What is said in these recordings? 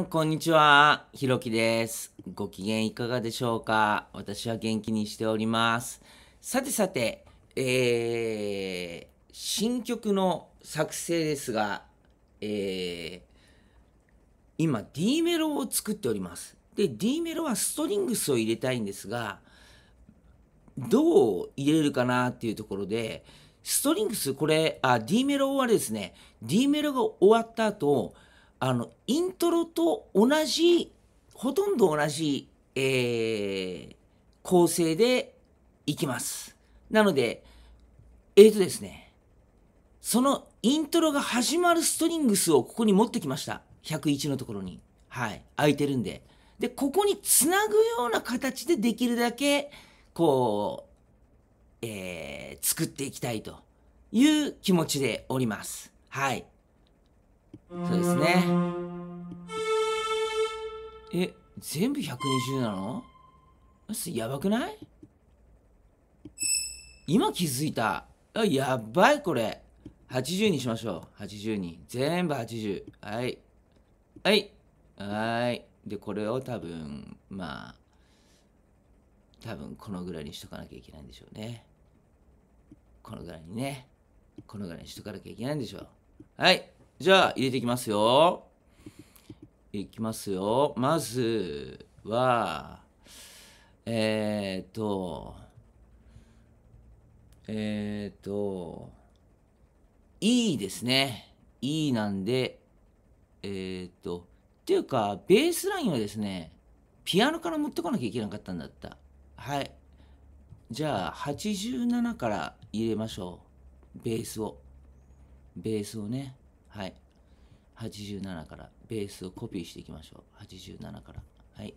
ん、こんにちは。ひろきです。ご機嫌いかがでしょうか私は元気にしております。さてさて、えー、新曲の作成ですが、えー、今 D メロを作っております。で、D メロはストリングスを入れたいんですが、どう入れるかなっていうところで、ストリングス、これ、あ、D メロはですね、D メロが終わった後、あのイントロと同じほとんど同じ、えー、構成でいきますなのでえーとですねそのイントロが始まるストリングスをここに持ってきました101のところにはい空いてるんででここにつなぐような形でできるだけこう、えー、作っていきたいという気持ちでおりますはいそうですねえ全部120なのやばくない今気づいたあやばいこれ80にしましょう80に全部80はいはいはいでこれを多分まあ多分このぐらいにしとかなきゃいけないんでしょうねこのぐらいにねこのぐらいにしとかなきゃいけないんでしょうはいじゃあ、入れていきますよ。いきますよ。まずは、えっ、と、えっ、と、E ですね。E なんで、えっ、と、っていうか、ベースラインはですね、ピアノから持ってこなきゃいけなかったんだった。はい。じゃあ、87から入れましょう。ベースを。ベースをね。はい87からベースをコピーしていきましょう87からはい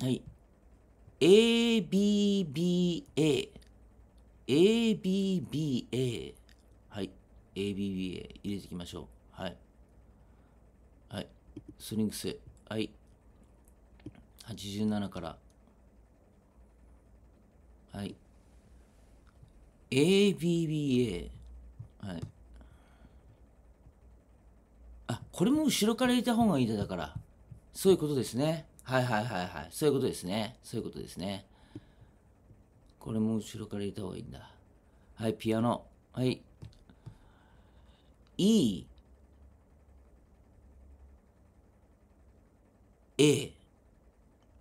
はい ABBA ABBA はい ABBA 入れていきましょうはいはいスリングスはい87からはい ABBA はいあこれも後ろから入れた方がいいだだからそういうことですねはいはいはいはいそういうことですねそういうことですねこれも後ろから入れた方がいいんだはいピアノはい E A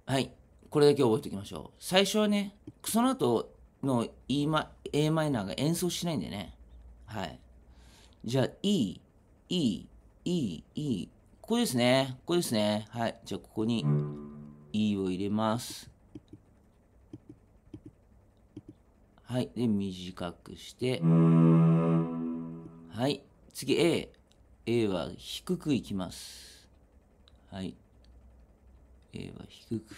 はいこれだけ覚えておきましょう最初はねその後の e、A マイナーが演奏しないんでねはい。じゃあ、E、E、E、E。ここですね。ここですね。はい。じゃあ、ここに E を入れます。はい。で、短くして。はい。次、A。A は低くいきます。はい。A は低く。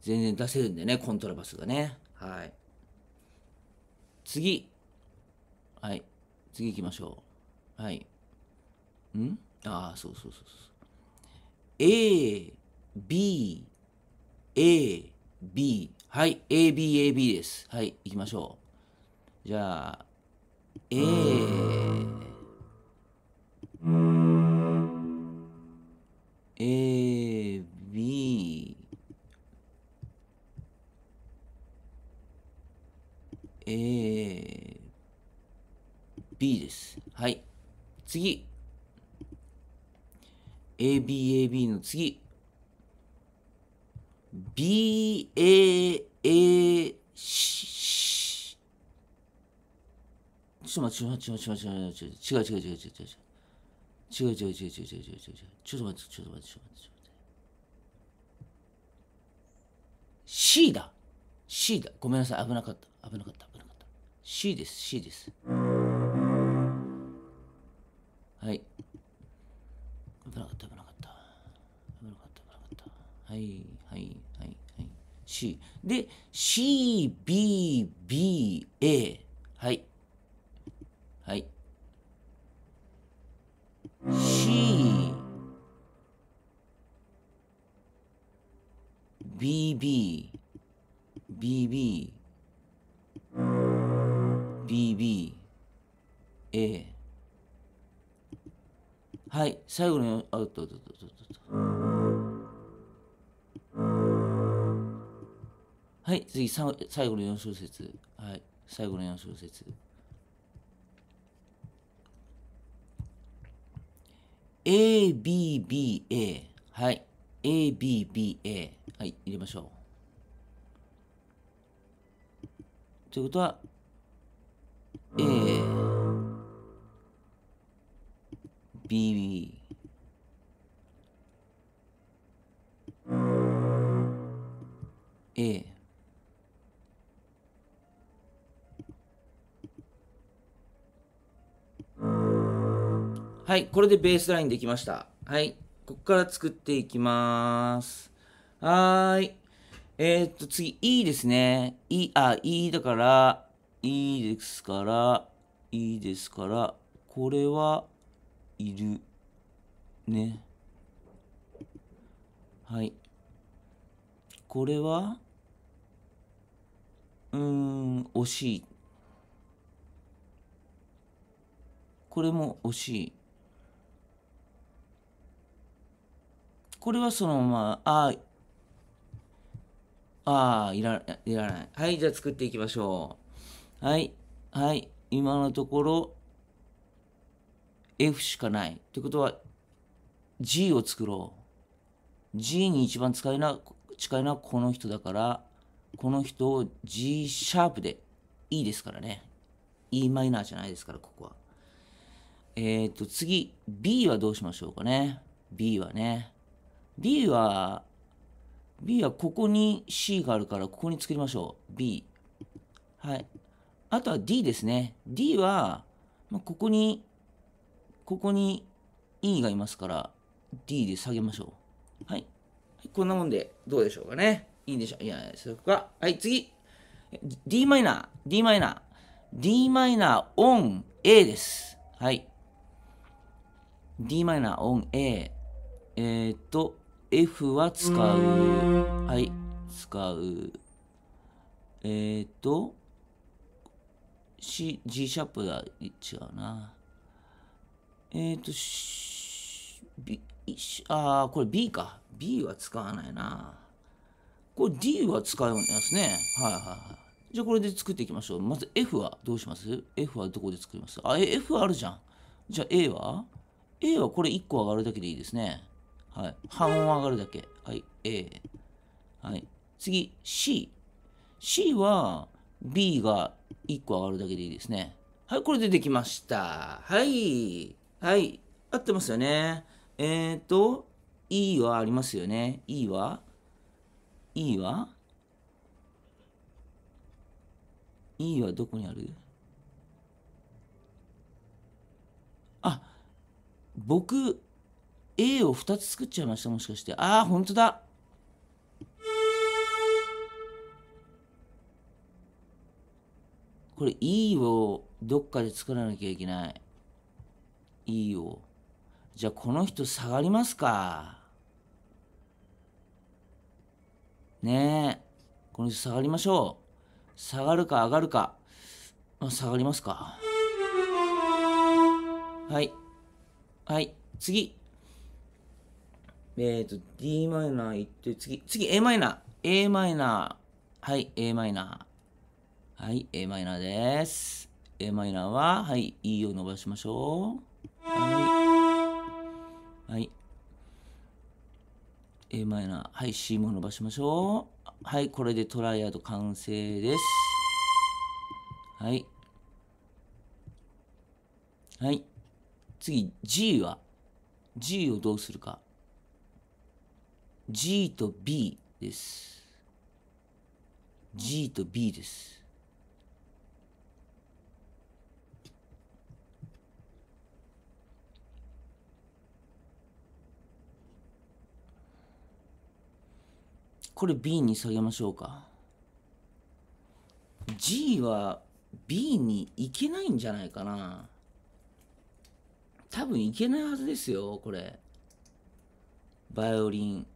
全然出せるんでね、コントラバスがね。はい。次。はい。次行きましょう。はい。んああ、そうそうそうそう。A、B、A、B。はい。A、B、A、B です。はい。行きましょう。じゃあ、A。A 次。ABAB の次。BAAC。ちょっと待って、ちょっと待って、ちょっと待って、違う違う違う違う違う違う。違う違う違う違う違う違う違うちょっと待って、ちょっと待って、ちょっと待って。C だ !C だごめんなさい、危なかった。危なかった、危なかった。C です、C です。はい危なかった危なかった危なかった危なかったはいはいはいはい C で CBBA はいはい C BB BB BB A はい最後にあととととはい次さ最後の四小節はい最後の四小節 ABBA はい ABBA はい入れましょうということは A BB。A。はい、これでベースラインできました。はい、ここから作っていきます。はーい。えー、っと、次、E ですね。E、あ、E だから、E ですから、E ですから、これは、いるねはいこれはうーん惜しいこれも惜しいこれはそのままあああいらいらないはいじゃあ作っていきましょうはいはい今のところ F しかない。ってことは G を作ろう。G に一番近いのは近いのはこの人だから、この人を G シャープで E ですからね。E マイナーじゃないですから、ここは。えっ、ー、と、次、B はどうしましょうかね。B はね。B は、B はここに C があるから、ここに作りましょう。B。はい。あとは D ですね。D は、まあ、ここにここに E がいますから D で下げましょう。はい。こんなもんでどうでしょうかね。いいでしょう。いや、そこか。はい、次。d マイナー、d マイナー、d マイナーオン A です。はい。d マイナーオン A。えー、っと、F は使う。はい、使う。えー、っと、C、G シャープが違うな。えっ、ー、と、B、ああ、これ B か。B は使わないな。これ D は使いますね。はいはいはい。じゃあこれで作っていきましょう。まず F はどうします ?F はどこで作りますあ、F あるじゃん。じゃあ A は ?A はこれ1個上がるだけでいいですね。はい。半音上がるだけ。はい、A。はい。次、C。C は B が1個上がるだけでいいですね。はい、これでできました。はい。はい。合ってますよね。えっ、ー、と、E はありますよね。E は ?E は ?E はどこにあるあ、僕、A を2つ作っちゃいました。もしかして。ああ、ほんとだ。これ E をどっかで作らなきゃいけない。いいよ。じゃあこの人下がりますか。ねえ。この人下がりましょう。下がるか上がるか。下がりますか。はい。はい。次。えっ、ー、と、d マイナー行って、次。次、a マイナー。a マイナー。はい、a マイナー。はい、a マイナーです。a マイナーは、はい、e を伸ばしましょう。はい。A マイナー。はい、C も伸ばしましょう。はい、これでトライアウト完成です。はい。はい。次、G は ?G をどうするか。G と B です。G と B です。これ B に下げましょうか G は B に行けないんじゃないかな多分行けないはずですよこれバイオリン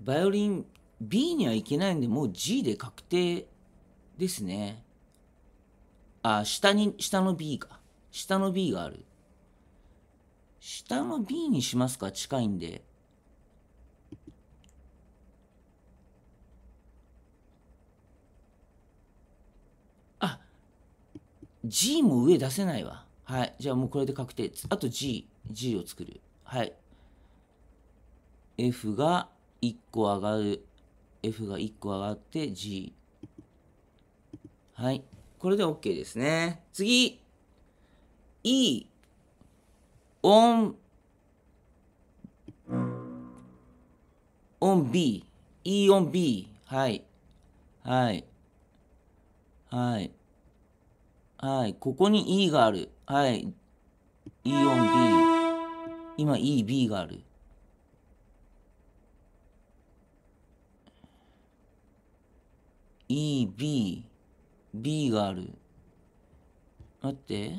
バイオリン B にはいけないんでもう G で確定ですねあ下に下の B か下の B がある下の B にしますか近いんで G も上出せないわ。はい。じゃあもうこれで確定。あと G。G を作る。はい。F が1個上がる。F が1個上がって G。はい。これで OK ですね。次。E。オン。オン B。E オン B。はい。はい。はい。はい。ここに E がある。はい。E4B。今 EB がある。EB。B がある。待って。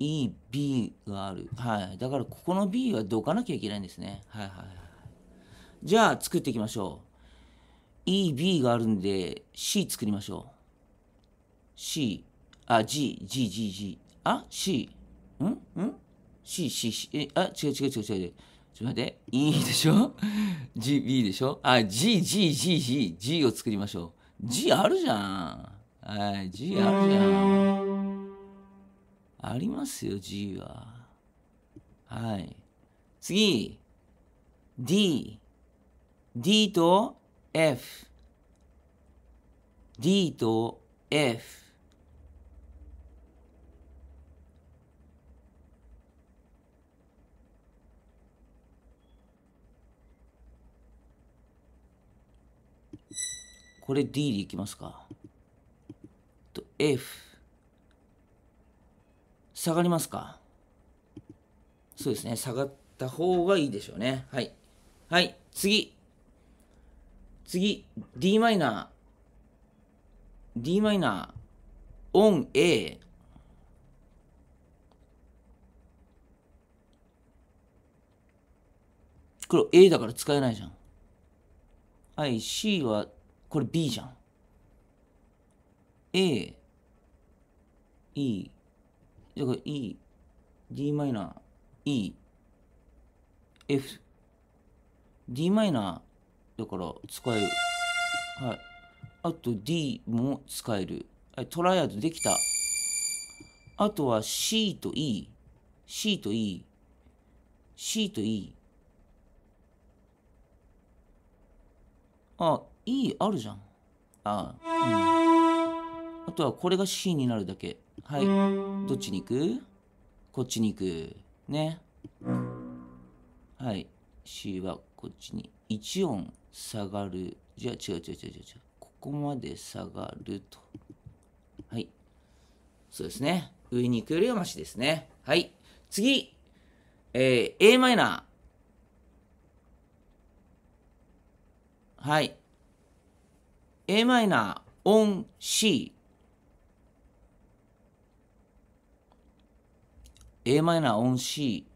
EB がある。はい。だからここの B はどかなきゃいけないんですね。はいはいはい。じゃあ作っていきましょう。EB があるんで C 作りましょう。C、あ、G、G、G、G。あ ?C。んん ?C、C、C。え、あ、違う違う違う違う。ちょっと待って。E でしょ ?G、B でしょあ、G、G、G、G。G を作りましょう。G あるじゃん。はい、G あるじゃん。ありますよ、G は。はい。次。D。D と F D と F これ D でいきますかと F 下がりますかそうですね下がった方がいいでしょうねはいはい次次、d マイナー、d マイナー、オン A、これ A だから使えないじゃん。はい、C は、これ B じゃん。A、E、だから E、d マイナー、E、F、d マイナー、だから使えるはいあと D も使える、はい、トライアウトできたあとは C と E C と E C と E あ E あるじゃんあうんあとはこれが C になるだけはいどっちに行くこっちに行くねはい C はこっちに1音下がる。じゃあ違う違う違う違う違う。ここまで下がると。はい。そうですね。上に行くよりはマシですね。はい。次。えー、a マイナー。はい。a マイナー、オン、C。a マイナー、オン、C。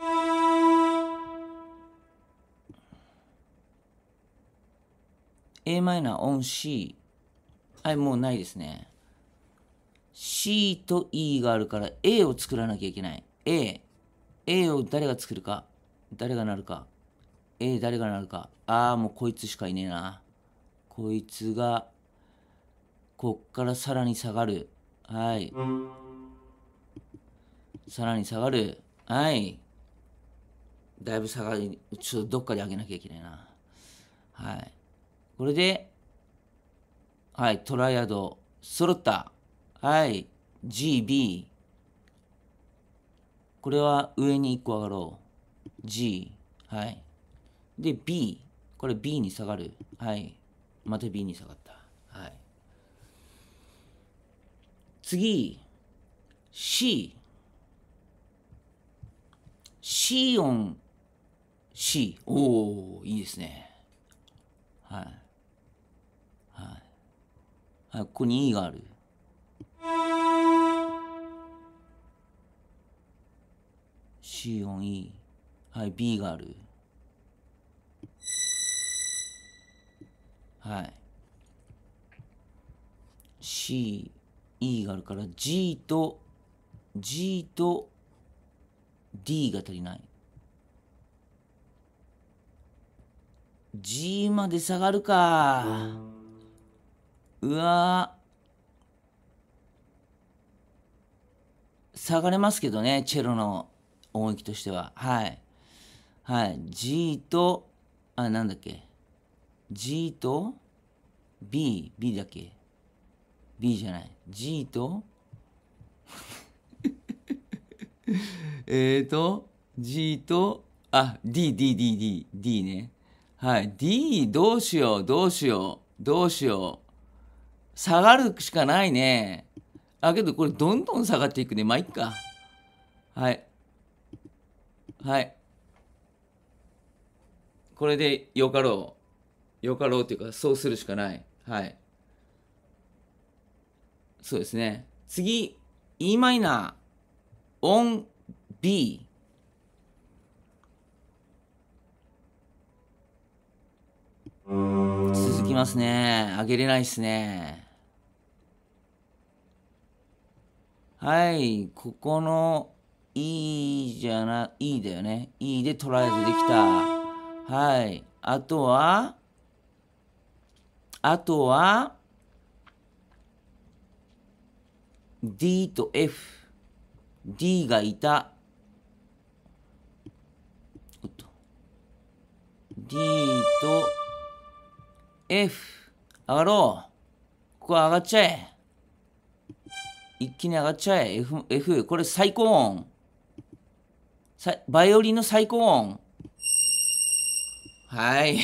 a マイナーオン C はいもうないですね C と E があるから A を作らなきゃいけない A A を誰が作るか誰がなるか A 誰がなるかああもうこいつしかいねえなこいつがこっからさらに下がるはいさらに下がるはいだいぶ下がり、ちょっとどっかで上げなきゃいけないな。はい。これで、はい、トライアド、揃った。はい、GB。これは上に1個上がろう。G。はい。で、B。これ B に下がる。はい。また B に下がった。はい。次。C。C 音 C。おおいいですね。はい。はい。はい、ここに E がある。C 音 E。はい、B がある。はい。C、E があるから G と G と D が足りない。G まで下がるか。うわ下がれますけどね、チェロの音域としては。はい。はい。G と、あ、なんだっけ。G と B、B だっけ。B じゃない。G と えっと、G と、あ、D、D、D、D、D ね。はい。D、どうしよう、どうしよう、どうしよう。下がるしかないね。あ、けどこれどんどん下がっていくね。まあ、いっか。はい。はい。これでよかろう。よかろうっていうか、そうするしかない。はい。そうですね。次、e マイナー、オン、B。続きますね。あげれないっすね。はい、ここの、いいじゃな、いいだよね。いいでとあえずできた。はい。あとは、あとは、D と F。D がいた。D と F 上がろうここ上がっちゃえ一気に上がっちゃえ F, F これ最高音バイオリンの最高音はい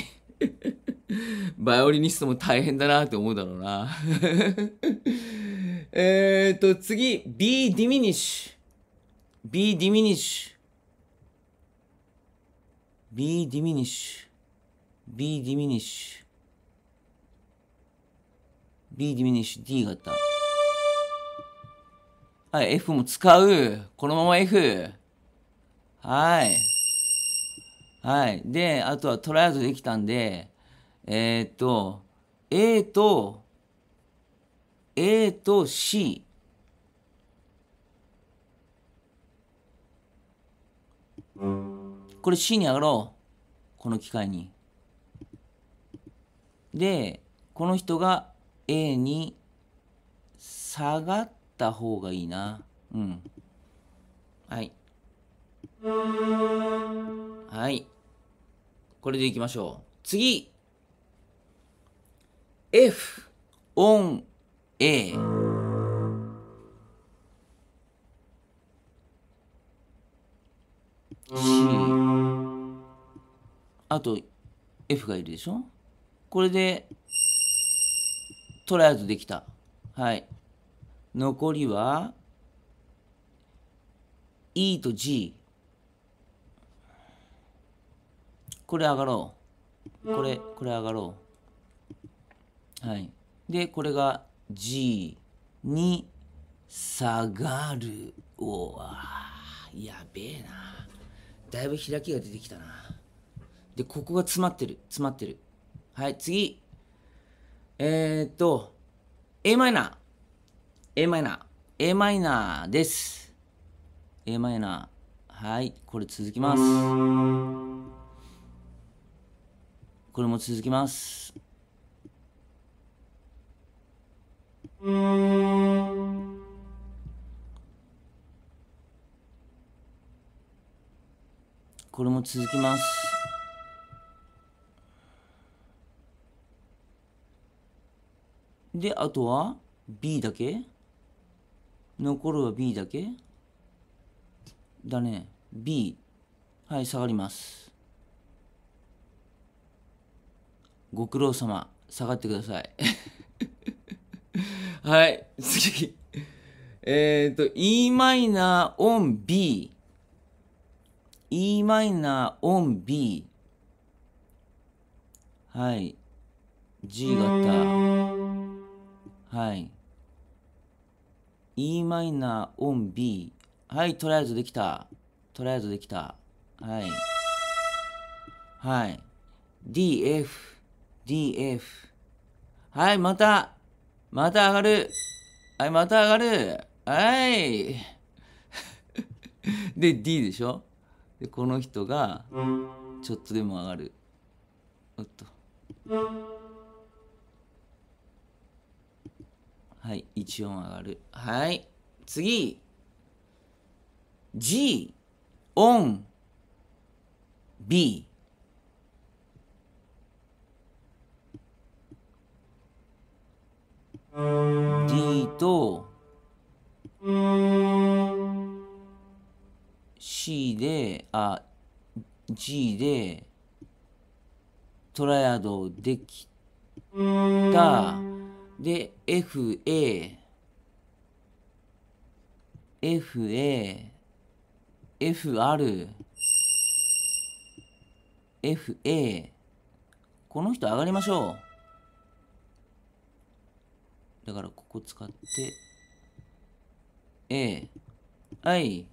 バイオリニストも大変だなって思うだろうな えっと、次、B ディミニッシュ。B ディミニッシュ。B ディミニッシュ。B ディミニッシュ。D ディミニッシュ D 型。はい、F も使う。このまま F。はい。はい。で、あとはトライアウトできたんで、えー、っと、A と、A と C。これ C に上がろう。この機械に。で、この人が A に下がった方がいいな。うん。はい。はい。これでいきましょう。次 !F on A C。あと F がいるでしょこれでとりあえずできた。はい。残りは E と G。これ上がろう。これ、これ上がろう。はい。で、これが G に下がる。おわやべえな。だいぶ開きが出てきたな。で、ここが詰まってる。詰まってる。はい、次。えー、っと、a マイナー。a マイナー。a マイナーです。a マイナー。はい。これ続きます。これも続きます。これも続きます。で、あとは B だけ残るは B だけだね。B。はい、下がります。ご苦労様。下がってください。はい、次。えっ、ー、と、e マイナーオン B。e マイナーオン B。はい。G 型。はい。e マイナーオン B。はい、とりあえずできた。とりあえずできた。はい。はい。DF。DF。はい、また。また上がる。はい、また上がる。はい。で、D でしょで、この人が、ちょっとでも上がる。おっと。はい1音上がるはい次 G オン B と C であ G でトライアドできたで、FA、FA、FR、FA。この人上がりましょう。だからここ使って、A。はい。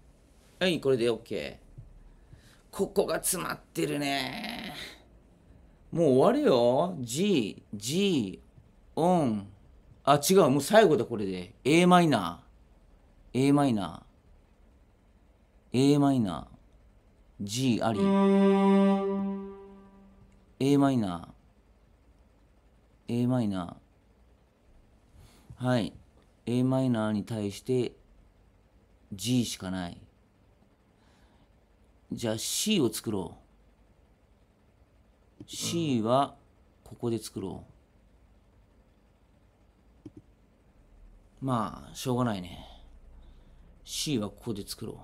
はい、これで OK。ここが詰まってるね。もう終わるよ。G、G、オン。あ、違う。もう最後だ、これで。a マイナー。a マイナー。a マイナー。g あり。a マイナー。a マイナー。はい。a マイナーに対して g しかない。じゃあ c を作ろう。c はここで作ろう。まあ、しょうがないね。C はここで作ろう。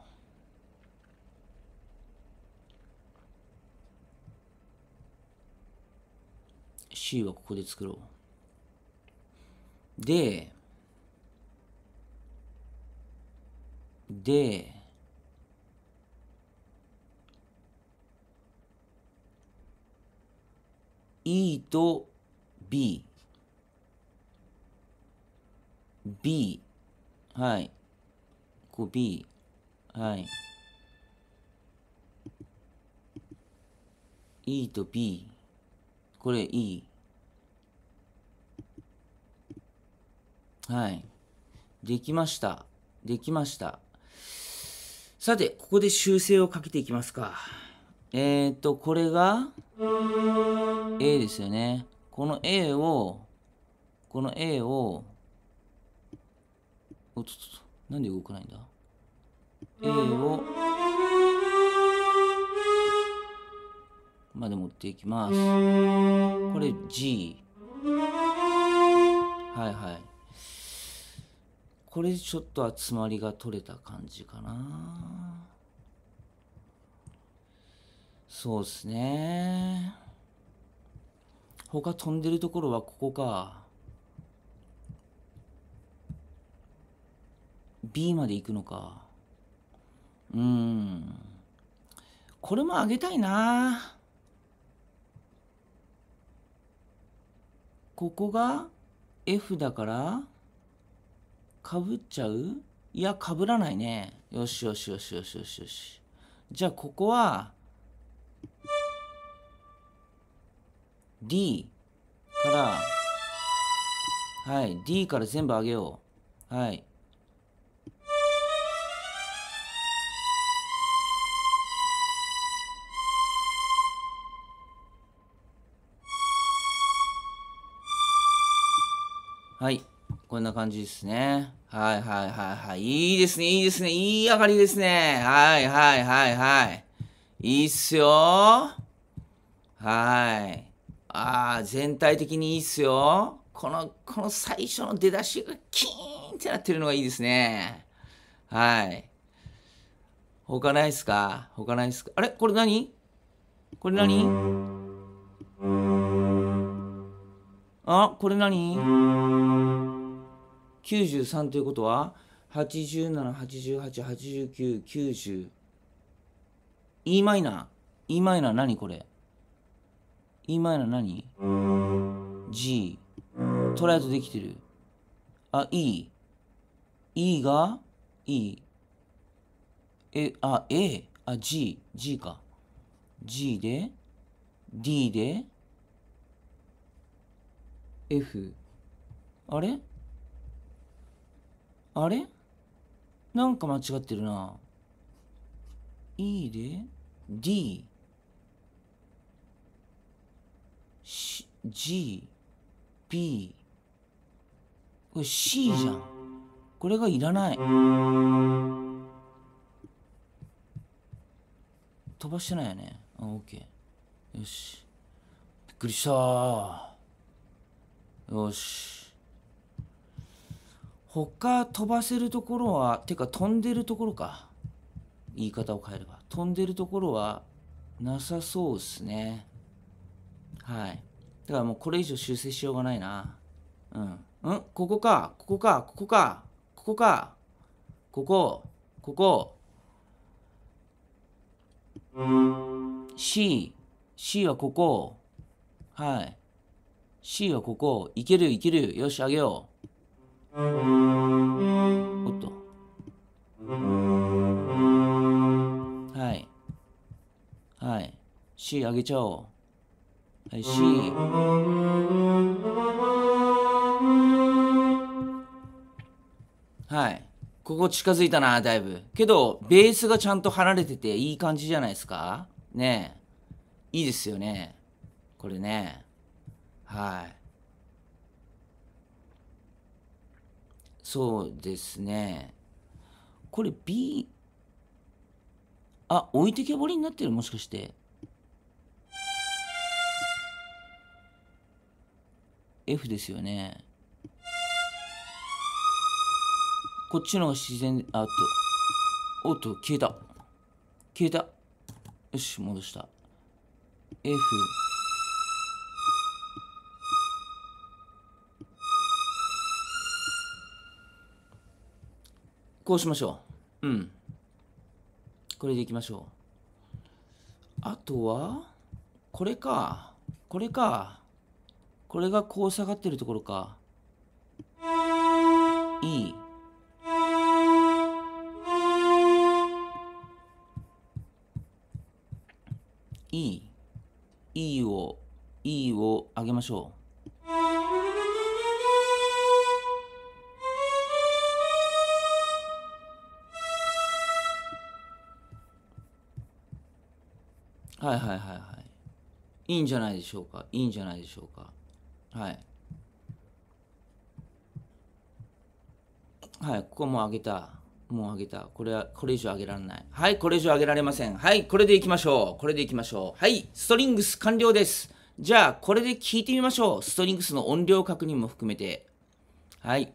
C はここで作ろう。で、で、E と B。B はいこう B はい E と B これ E はいできましたできましたさてここで修正をかけていきますかえっ、ー、とこれが A ですよねこの A をこの A をおっとっとなんで動かないんだ A をまで持っていきますこれ G はいはいこれちょっと集まりが取れた感じかなそうっすね他飛んでるところはここか B まで行くのか。うーん。これも上げたいな。ここが F だから、かぶっちゃういや、かぶらないね。よしよしよしよしよしよし。じゃあ、ここは、D から、はい、D から全部上げよう。はい。はい。こんな感じですね。はいはいはいはい。いいですね、いいですね。いい上がりですね。はいはいはいはい。いいっすよ。はい。ああ、全体的にいいっすよ。この、この最初の出だしがキーンってなってるのがいいですね。はい。他ないっすか他ないっすかあれこれ何これ何あこれ何 ?93 ということは87888990 e マイナー e マイナー何これ e マイナー何 ?G トライとできてるあ E E が E えあ A あ GG か G で D で F あれあれなんか間違ってるな E で D G B これ C じゃんこれがいらない飛ばしてないよねあ OK よしびっくりしたよし。他飛ばせるところは、てか飛んでるところか。言い方を変えれば。飛んでるところはなさそうですね。はい。だからもうこれ以上修正しようがないな。うん。うんここか。ここか。ここか。ここか。ここ。ここ。C。C はここ。はい。C はここ、いけるいける、よし、あげよう。おっと。はい。はい。C あげちゃおう。はい、C。はい。ここ近づいたな、だいぶ。けど、ベースがちゃんと離れてていい感じじゃないですかねえ。いいですよね。これね。はい。そうですね。これ B あ、置いてけぼりになってるもしかして。F ですよね。こっちの方が自然、あと。おっと、消えた。消えた。よし、戻した。F。こうしましょう。うん。これでいきましょう。あとは、これか。これか。これがこう下がってるところか。いい。E、E を、E を上げましょう。はいはいはいはいいいんじゃないでしょうかいいんじゃないでしょうかはいはいここもう上げたもう上げたこれはこれ以上上げられないはいこれ以上上げられませんはいこれでいきましょうこれでいきましょうはいストリングス完了ですじゃあこれで聞いてみましょうストリングスの音量確認も含めてはい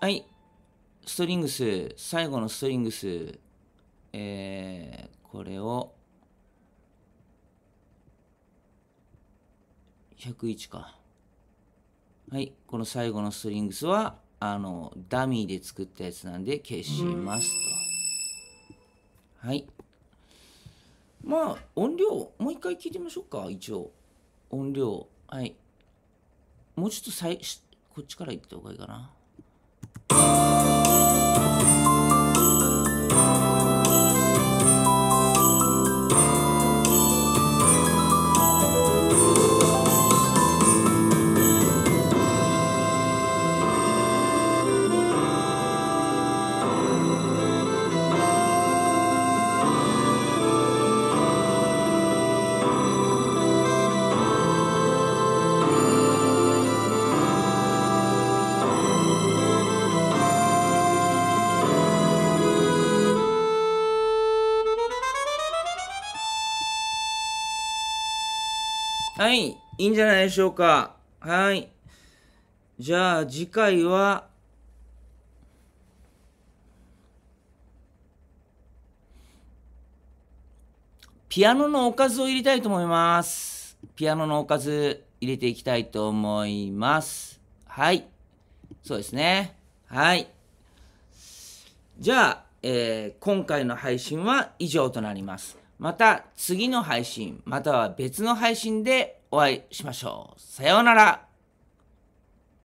はいストリングス最後のストリングスえー、これを101かはいこの最後のストリングスはあのダミーで作ったやつなんで消しますとはいまあ音量もう一回聞いてみましょうか一応音量はいもうちょっとさいこっちから行った方がいいかな Oh. はい、いいんじゃないでしょうか。はい。じゃあ次回は、ピアノのおかずを入れたいと思います。ピアノのおかず入れていきたいと思います。はい。そうですね。はい。じゃあ、えー、今回の配信は以上となります。また次の配信、または別の配信でお会いしましょう。さようなら。